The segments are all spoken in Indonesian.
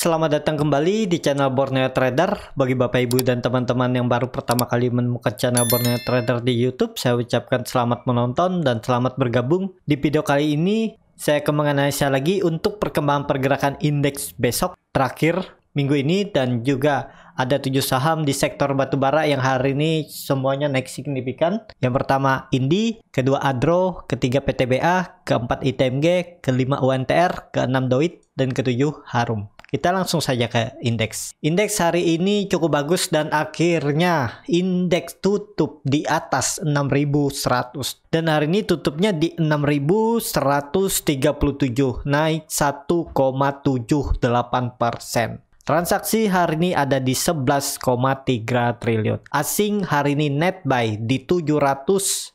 Selamat datang kembali di channel Borneo Trader. Bagi Bapak Ibu dan teman-teman yang baru pertama kali menemukan channel Borneo Trader di YouTube, saya ucapkan selamat menonton dan selamat bergabung. Di video kali ini, saya akan menganalisa lagi untuk perkembangan pergerakan indeks besok terakhir minggu ini dan juga ada tujuh saham di sektor batubara yang hari ini semuanya naik signifikan. Yang pertama Indi, kedua Adro, ketiga PTBA, keempat ITMG, kelima UNTR, keenam Doit, dan ketujuh Harum. Kita langsung saja ke indeks. Indeks hari ini cukup bagus dan akhirnya indeks tutup di atas 6100 dan hari ini tutupnya di 6137 naik 1,78%. persen. Transaksi hari ini ada di 11,3 triliun. Asing hari ini net buy di 711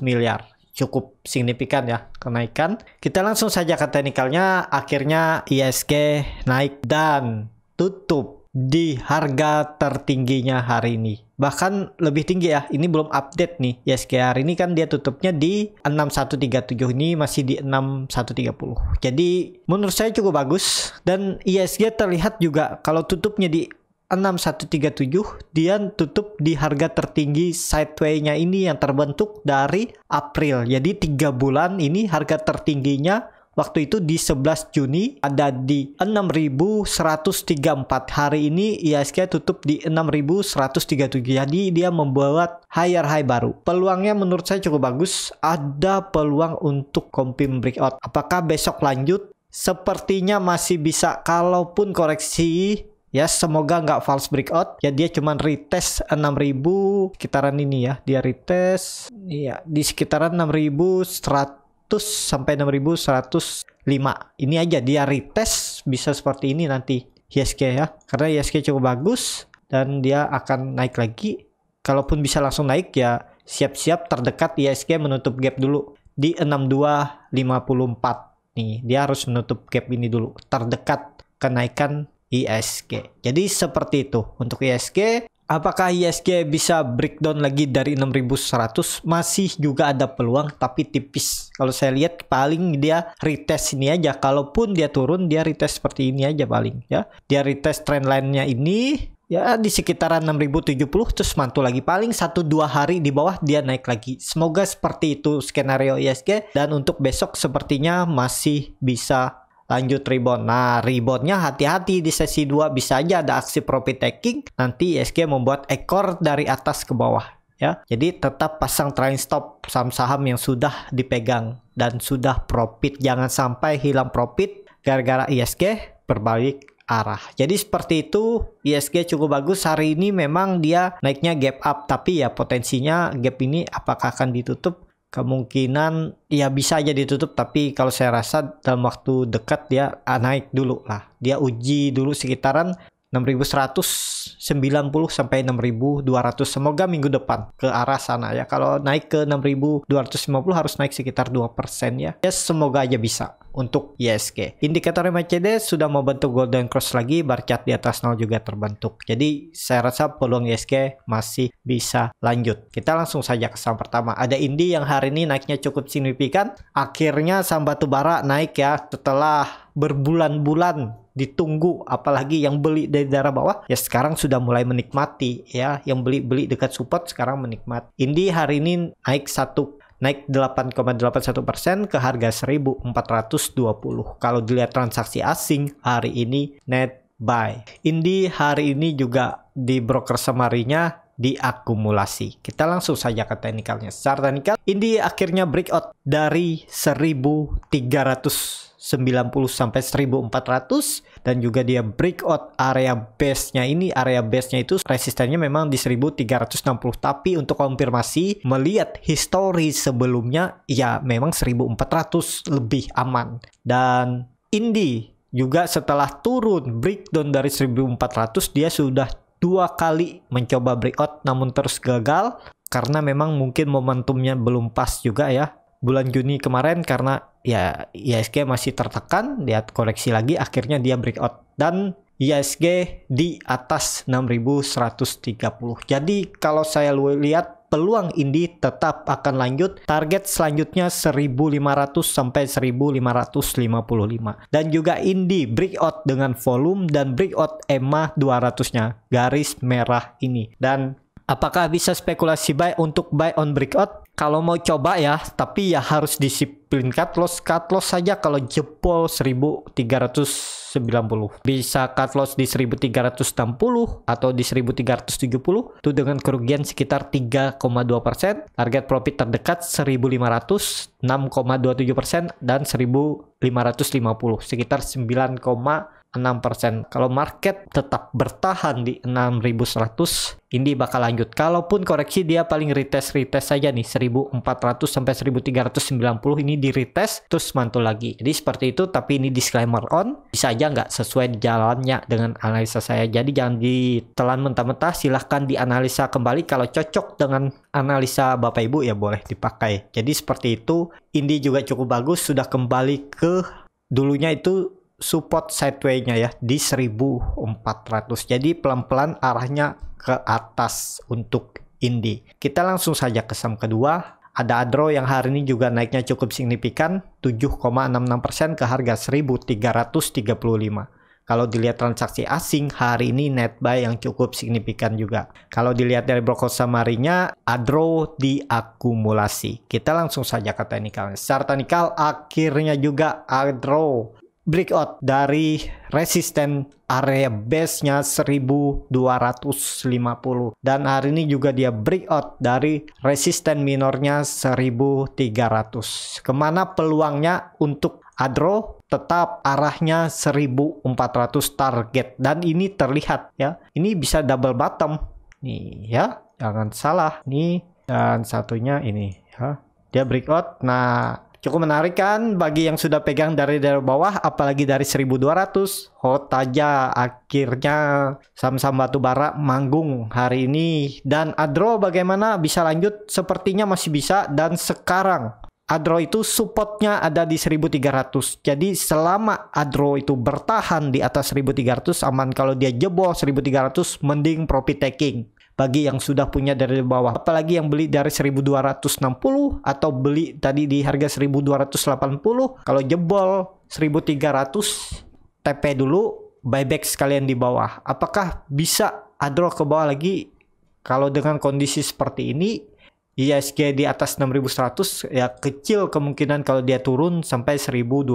miliar cukup signifikan ya kenaikan. Kita langsung saja ke teknikalnya, akhirnya ISG naik dan tutup di harga tertingginya hari ini. Bahkan lebih tinggi ya, ini belum update nih. ISG hari ini kan dia tutupnya di 6137, ini masih di 6130. Jadi menurut saya cukup bagus dan ISG terlihat juga kalau tutupnya di 6137 dia tutup di harga tertinggi sideway-nya ini yang terbentuk dari April. Jadi tiga bulan ini harga tertingginya waktu itu di 11 Juni ada di 6134. Hari ini IHSG tutup di 6137. Jadi dia membuat higher high baru. Peluangnya menurut saya cukup bagus. Ada peluang untuk kompim breakout. Apakah besok lanjut? Sepertinya masih bisa kalaupun koreksi ya semoga nggak false breakout ya dia cuman retest 6000 sekitaran ini ya dia retest iya di sekitaran 6100 sampai 6105 ini aja dia retest bisa seperti ini nanti YSK ya karena YSK cukup bagus dan dia akan naik lagi kalaupun bisa langsung naik ya siap-siap terdekat YSK menutup gap dulu di 6254 nih dia harus menutup gap ini dulu terdekat kenaikan ISG. Jadi seperti itu untuk ISG. Apakah ISG bisa breakdown lagi dari 6100? Masih juga ada peluang tapi tipis. Kalau saya lihat paling dia retest ini aja. Kalaupun dia turun dia retest seperti ini aja paling ya. Dia retest trendline-nya ini ya di sekitaran 6070 terus mantul lagi paling 1-2 hari di bawah dia naik lagi semoga seperti itu skenario ISG dan untuk besok sepertinya masih bisa lanjut rebound. Nah, reboundnya hati-hati di sesi 2 bisa aja ada aksi profit taking. Nanti ISG membuat ekor dari atas ke bawah ya. Jadi tetap pasang trailing stop saham-saham yang sudah dipegang dan sudah profit. Jangan sampai hilang profit gara-gara ISG berbalik arah. Jadi seperti itu ISG cukup bagus hari ini memang dia naiknya gap up tapi ya potensinya gap ini apakah akan ditutup kemungkinan ya bisa aja ditutup tapi kalau saya rasa dalam waktu dekat dia ah, naik dulu lah dia uji dulu sekitaran 6190 sampai 6200 semoga minggu depan ke arah sana ya kalau naik ke 6250 harus naik sekitar 2% ya yes ya, semoga aja bisa untuk ISG. Indikator MACD sudah mau bentuk golden cross lagi, bar chart di atas nol juga terbentuk. Jadi saya rasa peluang ISG masih bisa lanjut. Kita langsung saja ke saham pertama. Ada Indi yang hari ini naiknya cukup signifikan. Akhirnya saham batubara naik ya setelah berbulan-bulan ditunggu apalagi yang beli dari daerah bawah ya sekarang sudah mulai menikmati ya yang beli-beli dekat support sekarang menikmati Indi hari ini naik satu naik 8,81 persen ke harga 1.420. Kalau dilihat transaksi asing hari ini net buy. Indi hari ini juga di broker semarinya diakumulasi. Kita langsung saja ke teknikalnya. Secara teknikal, Indi akhirnya breakout dari 1300 90 sampai 1400 dan juga dia breakout area base-nya ini area base-nya itu resistennya memang di 1360 tapi untuk konfirmasi melihat history sebelumnya ya memang 1400 lebih aman dan Indi juga setelah turun breakdown dari 1400 dia sudah dua kali mencoba breakout namun terus gagal karena memang mungkin momentumnya belum pas juga ya bulan Juni kemarin karena ya ISG masih tertekan, lihat koreksi lagi akhirnya dia breakout dan ISG di atas 6130. Jadi kalau saya lihat peluang ini tetap akan lanjut target selanjutnya 1500 sampai 1555 dan juga Indi breakout dengan volume dan breakout EMA 200 nya garis merah ini dan Apakah bisa spekulasi buy untuk buy on breakout? Kalau mau coba ya, tapi ya harus disiplin cut loss. Cut loss saja kalau jebol 1390. Bisa cut loss di 1360 atau di 1370. Itu dengan kerugian sekitar 3,2%. Target profit terdekat 1500, 6,27% dan 1550. Sekitar 9, 6%. Kalau market tetap bertahan di 6100, ini bakal lanjut. Kalaupun koreksi dia paling retest-retest saja nih 1400 sampai 1390 ini di retest terus mantul lagi. Jadi seperti itu tapi ini disclaimer on bisa aja nggak sesuai jalannya dengan analisa saya. Jadi jangan ditelan mentah-mentah silahkan dianalisa kembali kalau cocok dengan analisa Bapak Ibu ya boleh dipakai. Jadi seperti itu Ini juga cukup bagus sudah kembali ke dulunya itu support sideway-nya ya di 1400. Jadi pelan-pelan arahnya ke atas untuk Indi. Kita langsung saja ke saham kedua. Ada Adro yang hari ini juga naiknya cukup signifikan 7,66% ke harga 1335. Kalau dilihat transaksi asing, hari ini net buy yang cukup signifikan juga. Kalau dilihat dari broker samarinya, ADRO diakumulasi. Kita langsung saja ke teknikalnya Secara teknikal, akhirnya juga ADRO breakout dari resisten area base-nya 1250 dan hari ini juga dia breakout dari resisten minornya 1300 kemana peluangnya untuk adro tetap arahnya 1400 target dan ini terlihat ya ini bisa double bottom nih ya jangan salah nih dan satunya ini ya dia breakout nah Cukup menarik kan bagi yang sudah pegang dari dari bawah apalagi dari 1200 hot aja akhirnya saham-saham batu bara manggung hari ini dan Adro bagaimana bisa lanjut sepertinya masih bisa dan sekarang Adro itu supportnya ada di 1300 jadi selama Adro itu bertahan di atas 1300 aman kalau dia jebol 1300 mending profit taking bagi yang sudah punya dari bawah. Apalagi yang beli dari 1260 atau beli tadi di harga 1280 kalau jebol 1300 TP dulu buyback sekalian di bawah. Apakah bisa adro ke bawah lagi kalau dengan kondisi seperti ini ISG di atas 6100 ya kecil kemungkinan kalau dia turun sampai 1250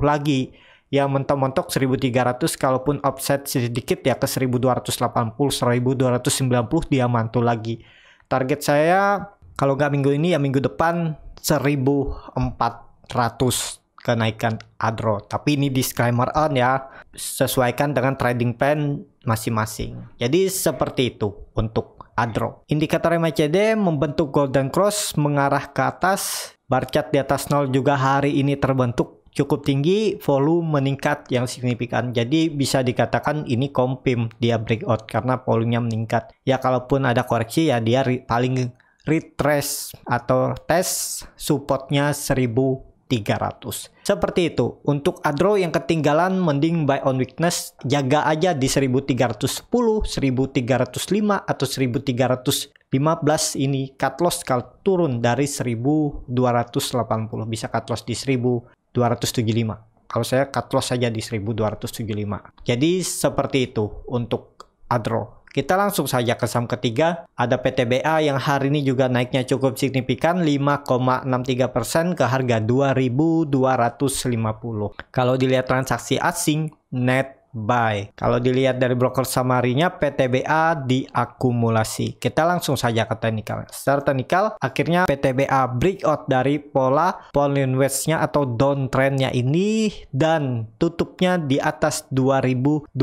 lagi. Ya mentok-mentok 1300 kalaupun offset sedikit ya ke 1280 1290 dia mantul lagi target saya kalau nggak minggu ini ya minggu depan 1400 kenaikan adro tapi ini disclaimer on ya sesuaikan dengan trading plan masing-masing jadi seperti itu untuk adro indikator MACD membentuk golden cross mengarah ke atas bar chart di atas nol juga hari ini terbentuk cukup tinggi, volume meningkat yang signifikan. Jadi bisa dikatakan ini kompim dia breakout karena volumenya meningkat. Ya kalaupun ada koreksi ya dia re paling retrace atau tes supportnya 1300. Seperti itu. Untuk adro yang ketinggalan mending buy on weakness jaga aja di 1310, 1305 atau 1315 ini cut loss kalau turun dari 1280 bisa cut loss di 1000 275. Kalau saya cut loss saja di 1275. Jadi seperti itu untuk adro. Kita langsung saja ke saham ketiga. Ada PTBA yang hari ini juga naiknya cukup signifikan 5,63% ke harga 2250. Kalau dilihat transaksi asing net buy. Kalau dilihat dari broker samarinya PTBA diakumulasi. Kita langsung saja ke technical. Secara technical akhirnya PTBA breakout dari pola Pauline wedge-nya atau downtrendnya ini dan tutupnya di atas 2250.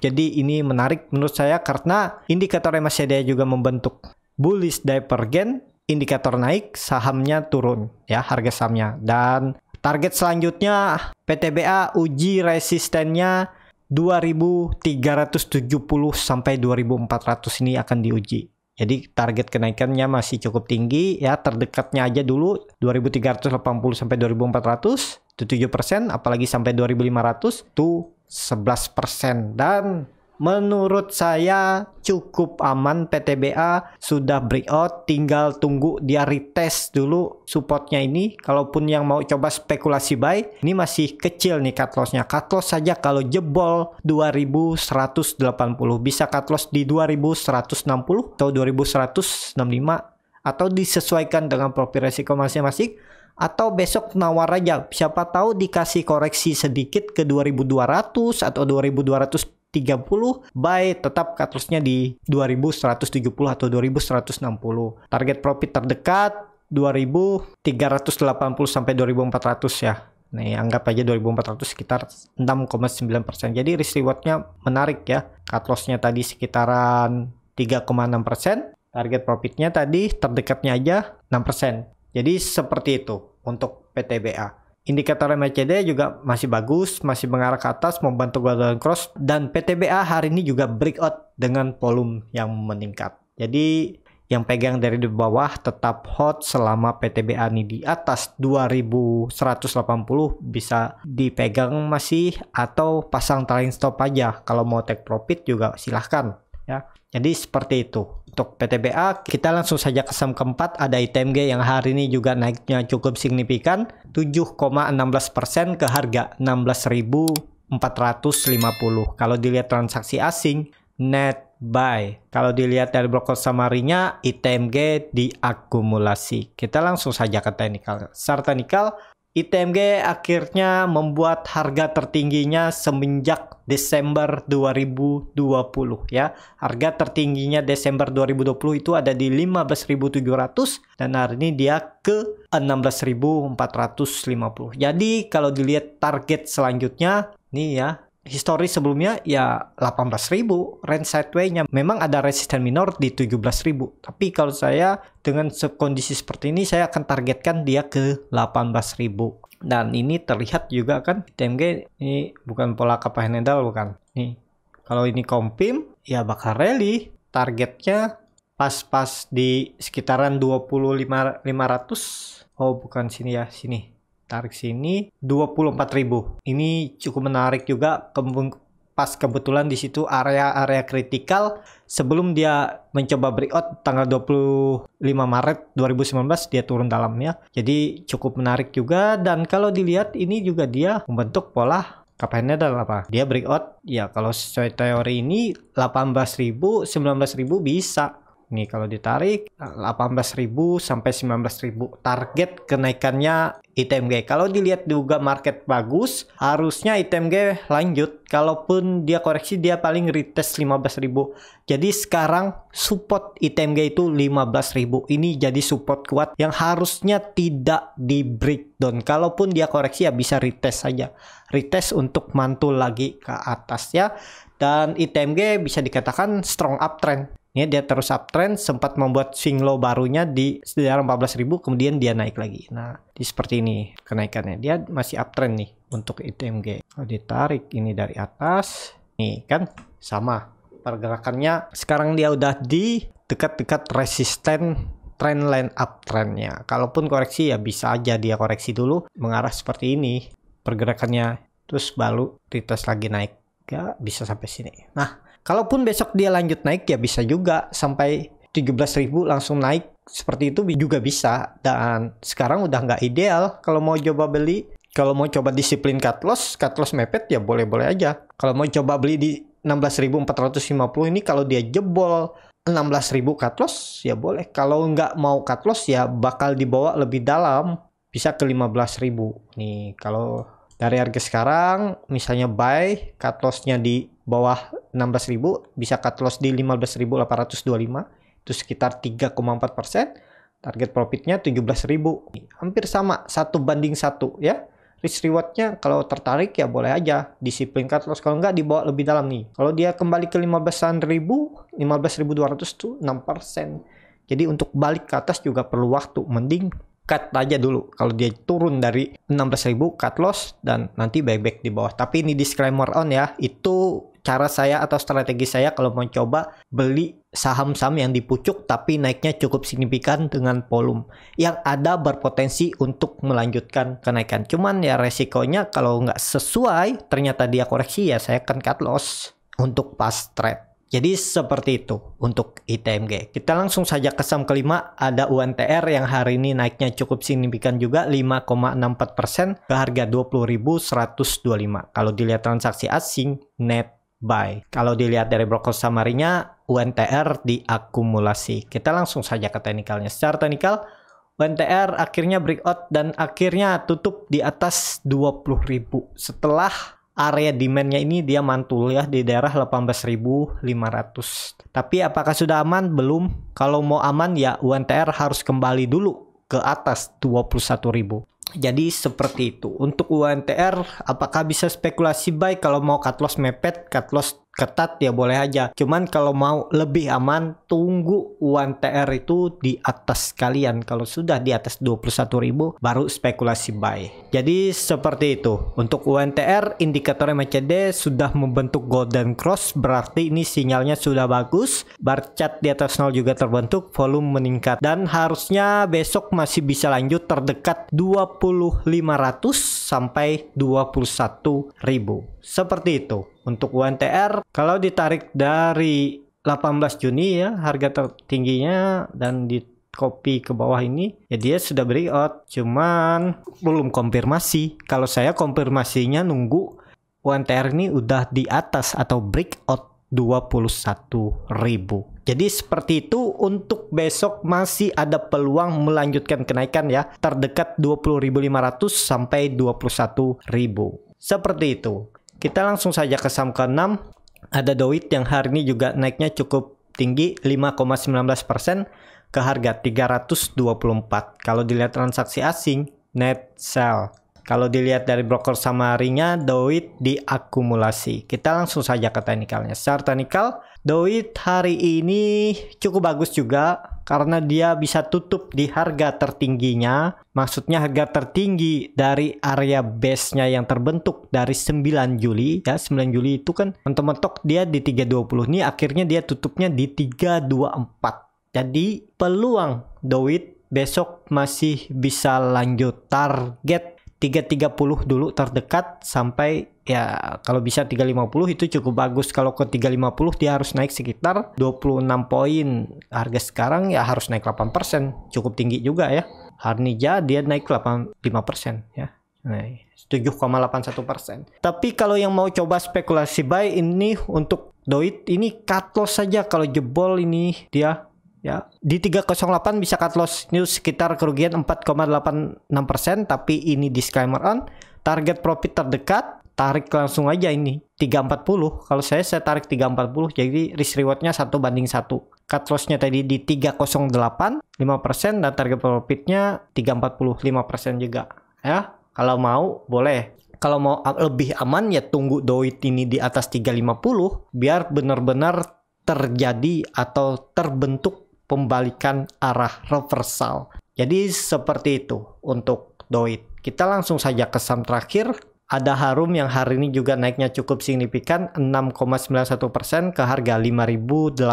Jadi ini menarik menurut saya karena indikator MACD juga membentuk bullish divergence indikator naik, sahamnya turun ya harga sahamnya. Dan target selanjutnya PTBA uji resistennya 2370 sampai 2400 ini akan diuji. Jadi target kenaikannya masih cukup tinggi ya terdekatnya aja dulu 2380 sampai 2400 itu 7% apalagi sampai 2500 itu 11% dan menurut saya cukup aman PTBA sudah breakout tinggal tunggu dia retest dulu supportnya ini kalaupun yang mau coba spekulasi buy ini masih kecil nih cut lossnya cut loss saja kalau jebol 2180 bisa cut loss di 2160 atau 2165 atau disesuaikan dengan profil resiko masing-masing atau besok nawar aja siapa tahu dikasih koreksi sedikit ke 2200 atau 2200 30 buy tetap cut di 2170 atau 2160 target profit terdekat 2380 sampai 2400 ya Nih ya, anggap aja 2400 sekitar 6,9%. Jadi risk rewardnya menarik ya. Cut lossnya tadi sekitaran 3,6%. Target profitnya tadi terdekatnya aja 6%. Jadi seperti itu untuk PTBA. Indikator MACD juga masih bagus, masih mengarah ke atas, membantu golden cross dan PTBA hari ini juga breakout dengan volume yang meningkat. Jadi yang pegang dari di bawah tetap hot selama PTBA ini di atas 2180 bisa dipegang masih atau pasang trailing stop aja kalau mau take profit juga silahkan ya jadi seperti itu untuk PTBA kita langsung saja ke saham keempat ada ITMG yang hari ini juga naiknya cukup signifikan 7,16% ke harga 16.450. Kalau dilihat transaksi asing net buy. Kalau dilihat dari broker samarinya ITMG diakumulasi. Kita langsung saja ke technical. Sar technical. ITMG akhirnya membuat harga tertingginya semenjak Desember 2020 ya. Harga tertingginya Desember 2020 itu ada di 15.700 dan hari ini dia ke 16.450. Jadi kalau dilihat target selanjutnya nih ya Histori sebelumnya ya 18.000 range sideway-nya memang ada resisten minor di 17.000 tapi kalau saya dengan kondisi seperti ini saya akan targetkan dia ke 18.000 dan ini terlihat juga kan TMG ini bukan pola kapal handle bukan nih kalau ini kompim ya bakal rally targetnya pas-pas di sekitaran 25 oh bukan sini ya sini tarik sini 24.000 ini cukup menarik juga pas kebetulan di situ area-area kritikal sebelum dia mencoba breakout tanggal 25 Maret 2019 dia turun dalamnya jadi cukup menarik juga dan kalau dilihat ini juga dia membentuk pola Kapannya nya adalah apa? Dia breakout ya kalau sesuai teori ini 18.000, 19.000 bisa Nih kalau ditarik 18.000 sampai 19.000 target kenaikannya ITMG. Kalau dilihat juga market bagus, harusnya ITMG lanjut. Kalaupun dia koreksi dia paling retest 15.000. Jadi sekarang support ITMG itu 15.000. Ini jadi support kuat yang harusnya tidak di breakdown. Kalaupun dia koreksi ya bisa retest saja. Retest untuk mantul lagi ke atas ya. Dan ITMG bisa dikatakan strong uptrend ini ya, dia terus uptrend sempat membuat swing low barunya di sekitar 14.000 kemudian dia naik lagi. Nah, di seperti ini kenaikannya. Dia masih uptrend nih untuk ITMG. Kalau oh, ditarik ini dari atas, nih kan sama pergerakannya. Sekarang dia udah di dekat-dekat resisten trend line uptrendnya. Kalaupun koreksi ya bisa aja dia koreksi dulu mengarah seperti ini pergerakannya terus baru retest lagi naik. Ya, bisa sampai sini. Nah, Kalaupun besok dia lanjut naik ya bisa juga sampai 17.000 langsung naik seperti itu juga bisa dan sekarang udah nggak ideal kalau mau coba beli kalau mau coba disiplin cut loss cut loss mepet ya boleh-boleh aja kalau mau coba beli di 16.450 ini kalau dia jebol 16.000 cut loss ya boleh kalau nggak mau cut loss ya bakal dibawa lebih dalam bisa ke 15.000 nih kalau dari harga sekarang misalnya buy cut lossnya di bawah 16.000 bisa cut loss di 15.825 itu sekitar 3,4 persen target profitnya 17.000 hampir sama satu banding satu ya risk rewardnya kalau tertarik ya boleh aja disiplin cut loss kalau nggak dibawa lebih dalam nih kalau dia kembali ke 15.000 15.200 tuh 6 persen jadi untuk balik ke atas juga perlu waktu mending cut aja dulu. Kalau dia turun dari 16.000 cut loss dan nanti buyback di bawah. Tapi ini disclaimer on ya, itu cara saya atau strategi saya kalau mau coba beli saham-saham yang dipucuk tapi naiknya cukup signifikan dengan volume yang ada berpotensi untuk melanjutkan kenaikan. Cuman ya resikonya kalau nggak sesuai ternyata dia koreksi ya saya akan cut loss untuk pas trade. Jadi seperti itu untuk ITMG. Kita langsung saja ke saham kelima, ada UNTR yang hari ini naiknya cukup signifikan juga 5,64% ke harga 20.125. Kalau dilihat transaksi asing net buy. Kalau dilihat dari broker samarinya UNTR diakumulasi. Kita langsung saja ke teknikalnya. Secara teknikal UNTR akhirnya breakout dan akhirnya tutup di atas 20.000 setelah area demandnya ini dia mantul ya di daerah 18.500 tapi apakah sudah aman belum kalau mau aman ya UNTR harus kembali dulu ke atas 21.000 jadi seperti itu untuk UNTR apakah bisa spekulasi baik kalau mau cut loss mepet cut loss ketat ya boleh aja. Cuman kalau mau lebih aman tunggu UNTR itu di atas kalian. Kalau sudah di atas 21.000 baru spekulasi buy. Jadi seperti itu. Untuk UNTR indikator MACD sudah membentuk golden cross berarti ini sinyalnya sudah bagus. Bar chart di atas nol juga terbentuk, volume meningkat dan harusnya besok masih bisa lanjut terdekat 2500 sampai 21.000. Seperti itu. Untuk UNTR kalau ditarik dari 18 Juni ya harga tertingginya dan di kopi ke bawah ini ya dia sudah beri out cuman belum konfirmasi kalau saya konfirmasinya nunggu UNTR ini udah di atas atau break out 21.000 Jadi seperti itu untuk besok masih ada peluang melanjutkan kenaikan ya terdekat 20.500 sampai 21.000. Seperti itu. Kita langsung saja ke saham ke-6. Ada Dowit yang hari ini juga naiknya cukup tinggi 5,19% ke harga 324. Kalau dilihat transaksi asing, net sell. Kalau dilihat dari broker samarinya, Dowit diakumulasi. Kita langsung saja ke teknikalnya. Secara teknikal, Dowit hari ini cukup bagus juga karena dia bisa tutup di harga tertingginya, maksudnya harga tertinggi dari area base-nya yang terbentuk dari 9 Juli ya 9 Juli itu kan mentok-mentok dia di 320 nih akhirnya dia tutupnya di 324. Jadi peluang Dowit besok masih bisa lanjut target 330 dulu terdekat sampai ya kalau bisa 350 itu cukup bagus kalau ke 350 dia harus naik sekitar 26 poin harga sekarang ya harus naik 8% cukup tinggi juga ya Harnija dia naik 85% ya nah, 7,81%. Tapi kalau yang mau coba spekulasi buy ini untuk Doit ini cut loss saja kalau jebol ini dia ya di 308 bisa cut loss new sekitar kerugian 4,86% tapi ini disclaimer on target profit terdekat tarik langsung aja ini 340 kalau saya saya tarik 340 jadi risk rewardnya satu banding satu cut lossnya tadi di 308 5% dan target profitnya 340 5% juga ya kalau mau boleh kalau mau lebih aman ya tunggu doit ini di atas 350 biar benar-benar terjadi atau terbentuk pembalikan arah reversal jadi seperti itu untuk doit kita langsung saja ke saham terakhir ada Harum yang hari ini juga naiknya cukup signifikan 6,91 ke harga 5.800.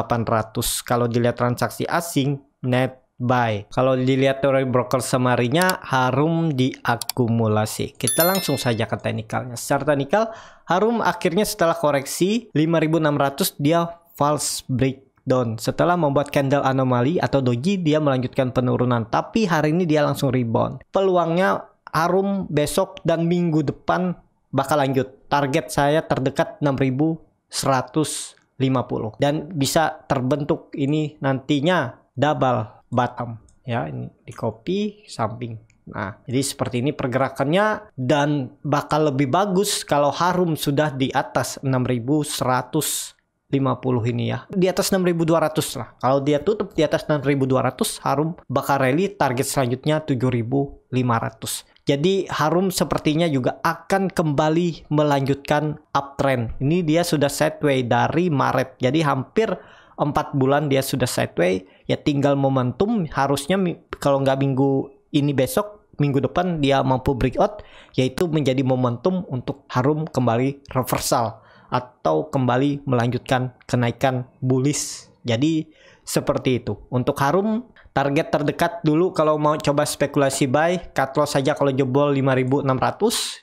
Kalau dilihat transaksi asing net buy. Kalau dilihat teori broker semarinya Harum diakumulasi. Kita langsung saja ke teknikalnya. Secara teknikal Harum akhirnya setelah koreksi 5.600 dia false break down. Setelah membuat candle anomali atau doji, dia melanjutkan penurunan. Tapi hari ini dia langsung rebound. Peluangnya Arum besok dan minggu depan bakal lanjut. Target saya terdekat 6150 dan bisa terbentuk ini nantinya double bottom ya ini di copy samping. Nah, jadi seperti ini pergerakannya dan bakal lebih bagus kalau Harum sudah di atas 6150 ini ya. Di atas 6200 lah. Kalau dia tutup di atas 6200 Harum bakal rally target selanjutnya 7500. Jadi Harum sepertinya juga akan kembali melanjutkan uptrend. Ini dia sudah sideways dari Maret. Jadi hampir 4 bulan dia sudah sideways. Ya tinggal momentum harusnya kalau nggak minggu ini besok, minggu depan dia mampu breakout. Yaitu menjadi momentum untuk Harum kembali reversal. Atau kembali melanjutkan kenaikan bullish. Jadi seperti itu. Untuk Harum Target terdekat dulu kalau mau coba spekulasi buy, cut loss saja kalau jebol 5600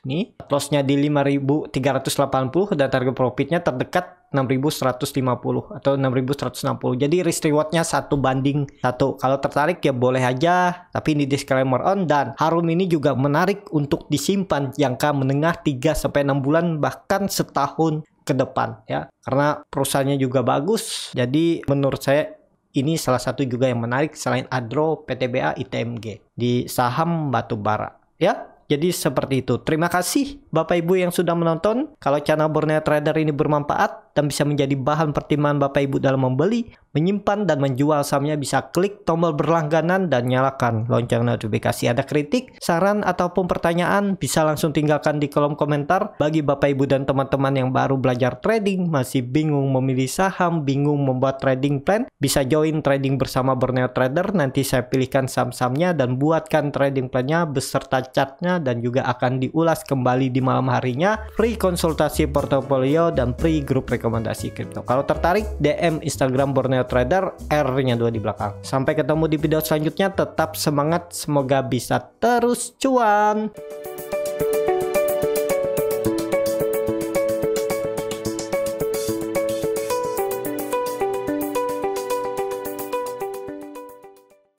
nih. Cut lossnya di 5380 dan target profitnya terdekat 6150 atau 6160. Jadi risk rewardnya satu banding satu. Kalau tertarik ya boleh aja, tapi ini disclaimer on dan Harum ini juga menarik untuk disimpan jangka menengah 3 sampai 6 bulan bahkan setahun ke depan ya karena perusahaannya juga bagus jadi menurut saya ini salah satu juga yang menarik selain Adro, PTBA, ITMG di saham batubara. Ya, jadi seperti itu. Terima kasih Bapak Ibu yang sudah menonton, kalau channel Borneo Trader ini bermanfaat dan bisa menjadi bahan pertimbangan Bapak Ibu dalam membeli, menyimpan, dan menjual sahamnya bisa klik tombol berlangganan dan nyalakan lonceng notifikasi. Ada kritik, saran, ataupun pertanyaan bisa langsung tinggalkan di kolom komentar. Bagi Bapak Ibu dan teman-teman yang baru belajar trading, masih bingung memilih saham, bingung membuat trading plan, bisa join trading bersama Borneo Trader. Nanti saya pilihkan saham-sahamnya dan buatkan trading plannya beserta chartnya dan juga akan diulas kembali di malam harinya, free konsultasi portofolio dan free grup rekomendasi kripto. Kalau tertarik DM Instagram Borneo Trader R-nya dua di belakang. Sampai ketemu di video selanjutnya, tetap semangat semoga bisa terus cuan.